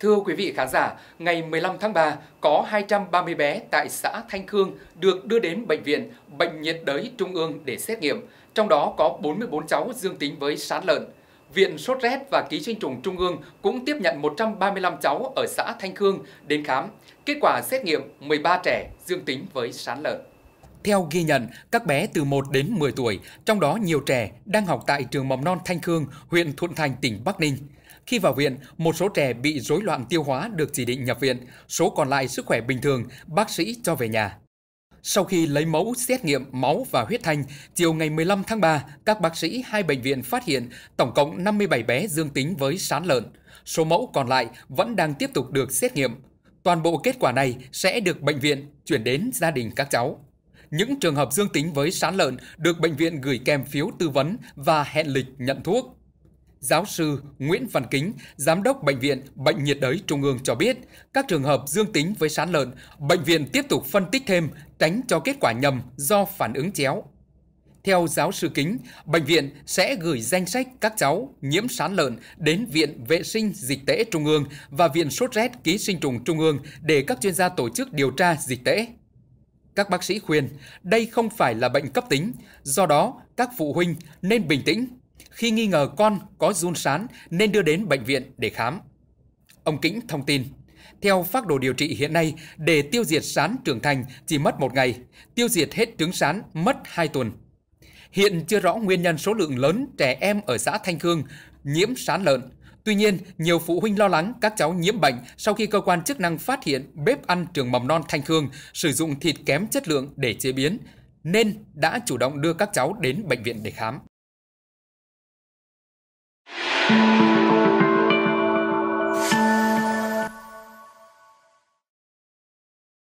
Thưa quý vị khán giả, ngày 15 tháng 3, có 230 bé tại xã Thanh Khương được đưa đến Bệnh viện Bệnh nhiệt đới Trung ương để xét nghiệm, trong đó có 44 cháu dương tính với sán lợn. Viện sốt rét và ký sinh trùng Trung ương cũng tiếp nhận 135 cháu ở xã Thanh Khương đến khám. Kết quả xét nghiệm 13 trẻ dương tính với sán lợn. Theo ghi nhận, các bé từ 1 đến 10 tuổi, trong đó nhiều trẻ đang học tại trường mầm non Thanh Khương, huyện Thuận Thành, tỉnh Bắc Ninh. Khi vào viện, một số trẻ bị rối loạn tiêu hóa được chỉ định nhập viện, số còn lại sức khỏe bình thường, bác sĩ cho về nhà. Sau khi lấy mẫu xét nghiệm máu và huyết thanh, chiều ngày 15 tháng 3, các bác sĩ hai bệnh viện phát hiện tổng cộng 57 bé dương tính với sán lợn. Số mẫu còn lại vẫn đang tiếp tục được xét nghiệm. Toàn bộ kết quả này sẽ được bệnh viện chuyển đến gia đình các cháu. Những trường hợp dương tính với sán lợn được bệnh viện gửi kèm phiếu tư vấn và hẹn lịch nhận thuốc. Giáo sư Nguyễn Văn Kính, Giám đốc Bệnh viện Bệnh nhiệt đới Trung ương cho biết, các trường hợp dương tính với sán lợn, bệnh viện tiếp tục phân tích thêm, tránh cho kết quả nhầm do phản ứng chéo. Theo giáo sư Kính, bệnh viện sẽ gửi danh sách các cháu nhiễm sán lợn đến Viện Vệ sinh Dịch tễ Trung ương và Viện sốt rét ký sinh trùng Trung ương để các chuyên gia tổ chức điều tra dịch tễ các bác sĩ khuyên đây không phải là bệnh cấp tính, do đó các phụ huynh nên bình tĩnh, khi nghi ngờ con có run sán nên đưa đến bệnh viện để khám. Ông kính thông tin, theo phác đồ điều trị hiện nay, để tiêu diệt sán trưởng thành chỉ mất một ngày, tiêu diệt hết trứng sán mất 2 tuần. Hiện chưa rõ nguyên nhân số lượng lớn trẻ em ở xã Thanh Khương nhiễm sán lợn. Tuy nhiên, nhiều phụ huynh lo lắng các cháu nhiễm bệnh sau khi cơ quan chức năng phát hiện bếp ăn trường mầm non Thanh Khương sử dụng thịt kém chất lượng để chế biến, nên đã chủ động đưa các cháu đến bệnh viện để khám. Thank you.